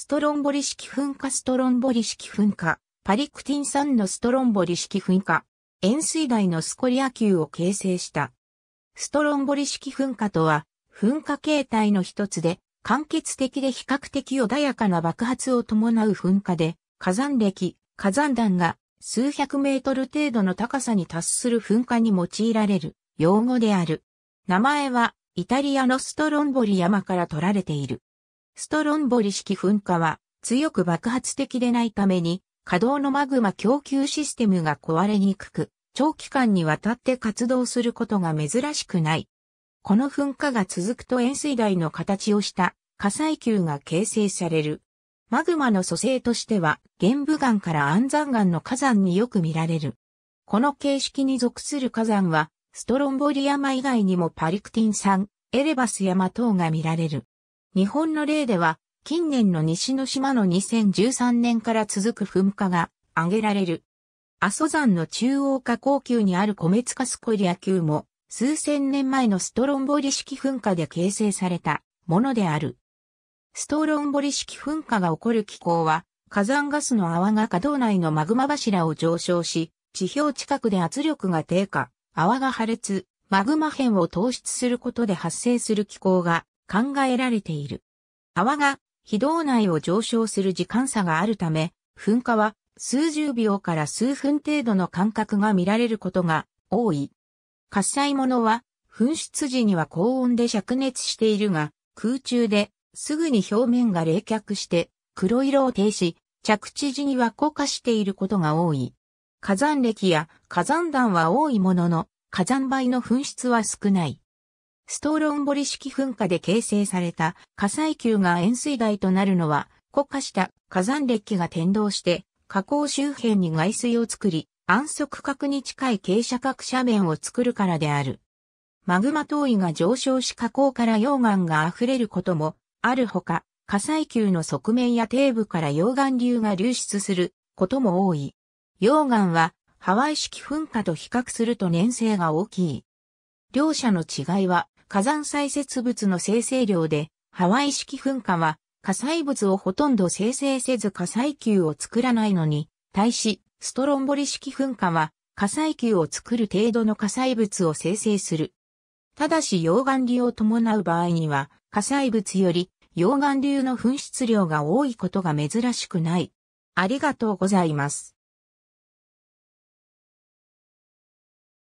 ストロンボリ式噴火ストロンボリ式噴火、パリクティン酸のストロンボリ式噴火、塩水台のスコリア球を形成した。ストロンボリ式噴火とは、噴火形態の一つで、間欠的で比較的穏やかな爆発を伴う噴火で、火山歴、火山弾が数百メートル程度の高さに達する噴火に用いられる用語である。名前はイタリアのストロンボリ山から取られている。ストロンボリ式噴火は強く爆発的でないために稼働のマグマ供給システムが壊れにくく、長期間にわたって活動することが珍しくない。この噴火が続くと円錐台の形をした火災球が形成される。マグマの組成としては、玄武岩から安山岩の火山によく見られる。この形式に属する火山は、ストロンボリ山以外にもパリクティン山、エレバス山等が見られる。日本の例では、近年の西の島の2013年から続く噴火が挙げられる。阿蘇山の中央下高級にある米塚スコリア級も、数千年前のストロンボリ式噴火で形成されたものである。ストロンボリ式噴火が起こる気候は、火山ガスの泡が火道内のマグマ柱を上昇し、地表近くで圧力が低下、泡が破裂、マグマ片を透出することで発生する気候が考えられている。泡が非道内を上昇する時間差があるため、噴火は数十秒から数分程度の間隔が見られることが多い。喝采物は噴出時には高温で灼熱しているが、空中ですぐに表面が冷却して黒色を停止、着地時には硬化していることが多い。火山歴や火山弾は多いものの、火山灰の噴出は少ない。ストーロンボリ式噴火で形成された火砕球が円錐台となるのは、固化した火山礫が転動して、火口周辺に外水を作り、安息角に近い傾斜角斜面を作るからである。マグマ等位が上昇し火口から溶岩が溢れることもあるほか、火砕球の側面や底部から溶岩流が流出することも多い。溶岩はハワイ式噴火と比較すると粘性が大きい。両者の違いは火山砕屑物の生成量で、ハワイ式噴火は火砕物をほとんど生成せず火砕球を作らないのに、対し、ストロンボリ式噴火は火砕球を作る程度の火砕物を生成する。ただし溶岩流を伴う場合には、火砕物より溶岩流の噴出量が多いことが珍しくない。ありがとうございます。